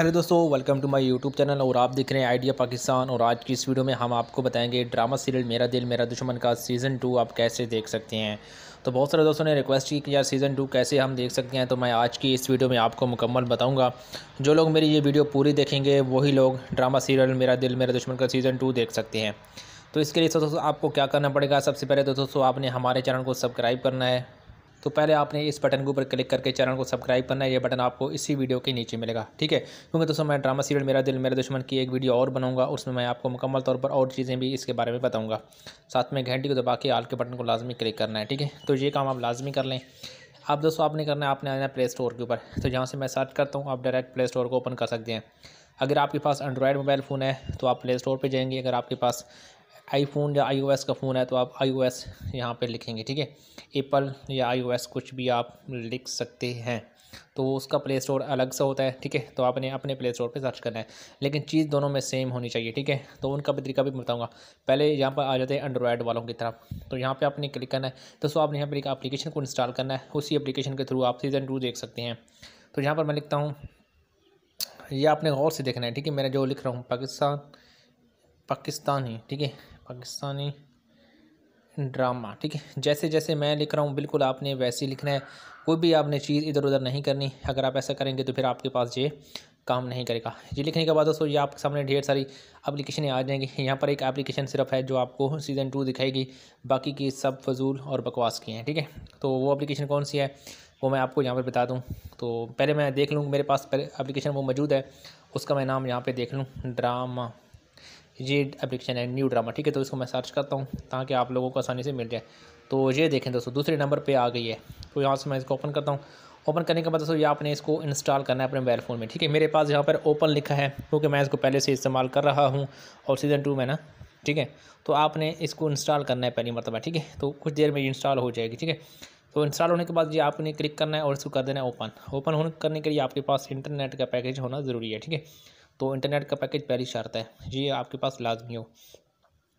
hello दोस्तों welcome to my YouTube channel और आप देख रहे हैं आइडिया पाकिस्तान और आज की इस वीडियो में हम आपको बताएंगे ड्रामा सीरियल मेरा दिल मेरा दुश्मन का सीज़न टू आप कैसे देख सकते हैं तो बहुत सारे दोस्तों ने रिक्वेस्ट की कि यार सीज़न टू कैसे हम देख सकते हैं तो मैं आज की इस वीडियो में आपको मुकम्मल बताऊँगा जो लोग मेरी ये वीडियो पूरी देखेंगे वही लोग ड्रामा सीरियल मेरा दिल मेरा दुश्मन का सीज़न टू देख सकते हैं तो इसके लिए दोस्तों आपको क्या करना पड़ेगा सबसे पहले तो दोस्तों आपने हमारे चैनल को सब्सक्राइब करना है तो पहले आपने इस बटन के ऊपर क्लिक करके चैनल को सब्सक्राइब करना है ये बटन आपको इसी वीडियो के नीचे मिलेगा ठीक है क्योंकि दोस्तों मैं ड्रामा सीरियल मेरा दिल मेरा दुश्मन की एक वीडियो और बनाऊंगा उसमें मैं आपको मुकम्मल तौर पर और चीज़ें भी इसके बारे में बताऊँगा साथ में घंटी को दबा के आल के बटन को लाजमी क्लिक करना है ठीक है तो ये काम आप लाजमी कर लें अब दोस्तों आपने करना है आपने आना है प्ले स्टोर के ऊपर तो जहाँ से मैं सर्च करता हूँ आप डायरेक्ट प्ले स्टोर को ओपन कर सकते हैं अगर आपके पास एंड्रॉयड मोबाइल फ़ोन है तो आप प्ले स्टोर पर जाएंगे अगर आपके पास आईफोन या आईओएस का फ़ोन है तो आप आईओएस ओ यहाँ पर लिखेंगे ठीक है एप्पल या आईओएस कुछ भी आप लिख सकते हैं तो उसका प्ले स्टोर अलग सा होता है ठीक है तो आपने अपने प्ले स्टोर पे सर्च करना है लेकिन चीज़ दोनों में सेम होनी चाहिए ठीक है तो उनका भी तरीका भी बताऊंगा पहले यहाँ पर आ जाते हैं एंड्रॉयड वालों की तरफ तो यहाँ पे आपने क्लिक करना है तो सो आपने यहाँ पर एक एप्लीकेशन को इंस्टॉल करना है उसी एप्लीकेशन के थ्रू आप सीज़न टू देख सकते हैं तो यहाँ पर मैं लिखता हूँ ये आपने गौर से देखना है ठीक है मेरा जो लिख रहा हूँ पाकिस्तान पाकिस्तान ही ठीक है पाकिस्तानी ड्रामा ठीक है जैसे जैसे मैं लिख रहा हूँ बिल्कुल आपने वैसे ही लिखना है कोई भी आपने चीज़ इधर उधर नहीं करनी अगर आप ऐसा करेंगे तो फिर आपके पास ये काम नहीं करेगा ये लिखने के बाद दोस्तों ये आपके सामने ढेर सारी एप्लीकेशनें आ जाएंगी यहाँ पर एक एप्लीकेशन सिर्फ है जो आपको सीज़न टू दिखाएगी बाकी की सब फजूल और बकवास की हैं ठीक है तो वो एप्लीकेशन कौन सी है वो मैं आपको यहाँ पर बता दूँ तो पहले मैं देख लूँ मेरे पास पहले एप्लीकेशन वो मौजूद है उसका मैं नाम यहाँ पर देख लूँ ड्रामा ये एप्लीकेशन है न्यू ड्रामा ठीक है तो इसको मैं सर्च करता हूँ ताकि आप लोगों को आसानी से मिल जाए तो ये देखें दोस्तों दूसरे नंबर पर आ गई है तो यहाँ से मैं इसको ओपन करता हूँ ओपन करने के बाद दोस्तों ये आपने इसको इंस्टॉल करना है अपने मोबाइल फ़ोन में ठीक है मेरे पास यहाँ पर ओपन लिखा है क्योंकि मैं इसको पहले से इस्तेमाल कर रहा हूँ और सीज़न टू में ना ठीक है तो आपने इसको इंस्टॉल करना है पहली मरतबा ठीक है तो कुछ देर में ये इंस्टॉल हो जाएगी ठीक है तो इंस्टॉल होने के बाद ये आपने क्लिक करना है और इसको कर देना है ओपन ओपन होने करने के लिए आपके पास इंटरनेट का पैकेज होना ज़रूरी है ठीक है तो इंटरनेट का पैकेज पहली शर्त है ये आपके पास लाजमी हो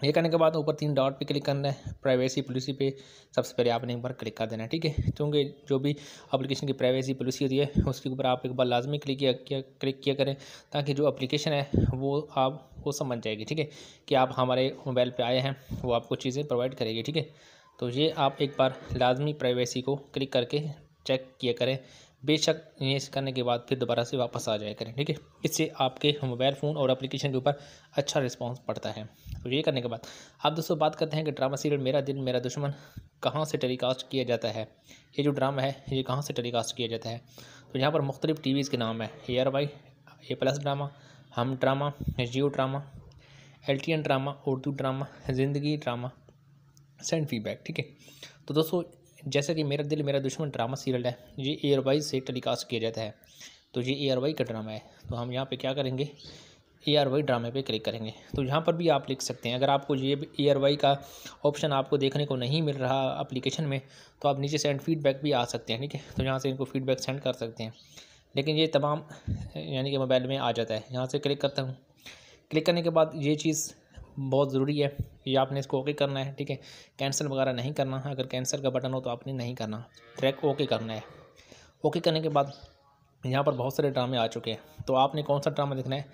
ये करने के बाद ऊपर तीन डॉट पे क्लिक करना है प्राइवेसी पॉलिसी पे सबसे पहले आपने एक बार क्लिक कर देना है ठीक है क्योंकि जो भी एप्लीकेशन की प्राइवेसी पॉलिसी होती है उसके ऊपर आप एक बार लाजमी क्लिक किया, क्लिक किया करें ताकि जो एप्लीकेशन है वो आपको समझ जाएगी ठीक है कि आप हमारे मोबाइल पर आए हैं वो आपको चीज़ें प्रोवाइड करेगी ठीक है तो ये आप एक बार लाजमी प्राइवेसी को क्लिक करके चेक किया करें बेशक इन्हें करने के बाद फिर दोबारा से वापस आ जाया करें ठीक है इससे आपके मोबाइल फ़ोन और एप्लीकेशन के ऊपर अच्छा रिस्पॉन्स पड़ता है तो ये करने के बाद आप दोस्तों बात करते हैं कि ड्रामा सीरियल मेरा दिल मेरा दुश्मन कहाँ से टेलीकास्ट किया जाता है ये जो ड्रामा है ये कहाँ से टेलीकास्ट किया जाता है तो यहाँ पर मुख्तलिफ़ टी के नाम है R Y A plus drama Hum drama Geo drama L T N drama Urdu drama Zindagi drama send feedback ठीक है तो दोस्तों जैसा कि मेरा दिल मेरा दुश्मन ड्रामा सीरियल है ये आर वाई से टेलीकास्ट किया जाता है तो ये आर वाई का ड्रामा है तो हम यहाँ पे क्या करेंगे आर वाई ड्रामे पे क्लिक करेंगे तो यहाँ पर भी आप लिख सकते हैं अगर आपको ये आर वाई का ऑप्शन आपको देखने को नहीं मिल रहा अप्लीकेशन में तो आप नीचे सेंड फीडबैक भी आ सकते हैं ठीक है तो यहाँ से इनको फीडबैक सेंड कर सकते हैं लेकिन ये तमाम यानी कि मोबाइल में आ जाता है यहाँ से क्लिक करता हूँ क्लिक करने के बाद ये चीज़ बहुत ज़रूरी है ये आपने इसको ओके करना है ठीक है कैंसिल वगैरह नहीं करना अगर कैंसिल का बटन हो तो आपने नहीं करना ट्रैक ओके करना है ओके करने के बाद यहाँ पर बहुत सारे ड्रामे आ चुके हैं तो आपने कौन सा ड्रामा देखना है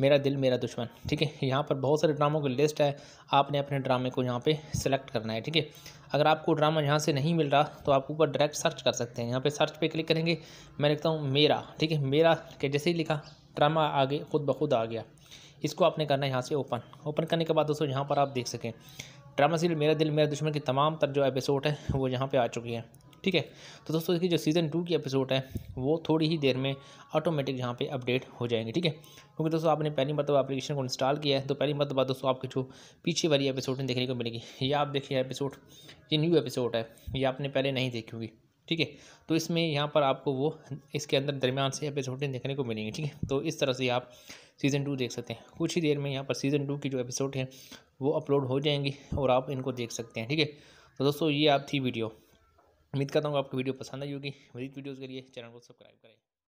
मेरा दिल मेरा दुश्मन ठीक है यहाँ पर बहुत सारे ड्रामों की लिस्ट है आपने अपने ड्रामे को यहाँ पे सेलेक्ट करना है ठीक है अगर आपको ड्रामा यहाँ से नहीं मिल रहा तो आप ऊपर डायरेक्ट सर्च कर सकते हैं यहाँ पे सर्च पे क्लिक करेंगे मैं लिखता हूँ मेरा ठीक है मेरा के जैसे ही लिखा ड्रामा आगे खुद ब खुद आ गया इसको आपने करना है यहाँ से ओपन ओपन करने के बाद दोस्तों यहाँ पर आप देख सकें ड्रामा सीरियल मेरा दिल मेरा दुश्मन की तमाम तर जो एपिसोड है वो यहाँ पर आ चुकी है ठीक है तो दोस्तों इसकी जो सीज़न टू की एपिसोड है वो थोड़ी ही देर में ऑटोमेटिक यहाँ पे अपडेट हो जाएंगे ठीक है क्योंकि दोस्तों आपने पहली मतलब एप्लीकेशन को इंस्टॉल किया है तो पहली मतलब दोस्तों आपके जो पीछे वाली एपिसोड देखने को मिलेगी ये आप देखिए एपिसोड ये न्यू एपिसोड है ये आपने पहले नहीं देखी होगी ठीक है तो इसमें यहाँ पर आपको वो इसके अंदर दरमियान से एपिसोड देखने को मिलेंगे ठीक है तो इस तरह से आप सीज़न टू देख सकते हैं कुछ ही देर में यहाँ पर सीज़न टू की जो एपिसोड हैं वो अपलोड हो जाएंगी और आप इनको देख सकते हैं ठीक है तो दोस्तों ये आप थी वीडियो उम्मीद करता हूँ आपको वीडियो पसंद आई होगी मेरी वीडियोज़ के लिए चैनल को सब्सक्राइब करें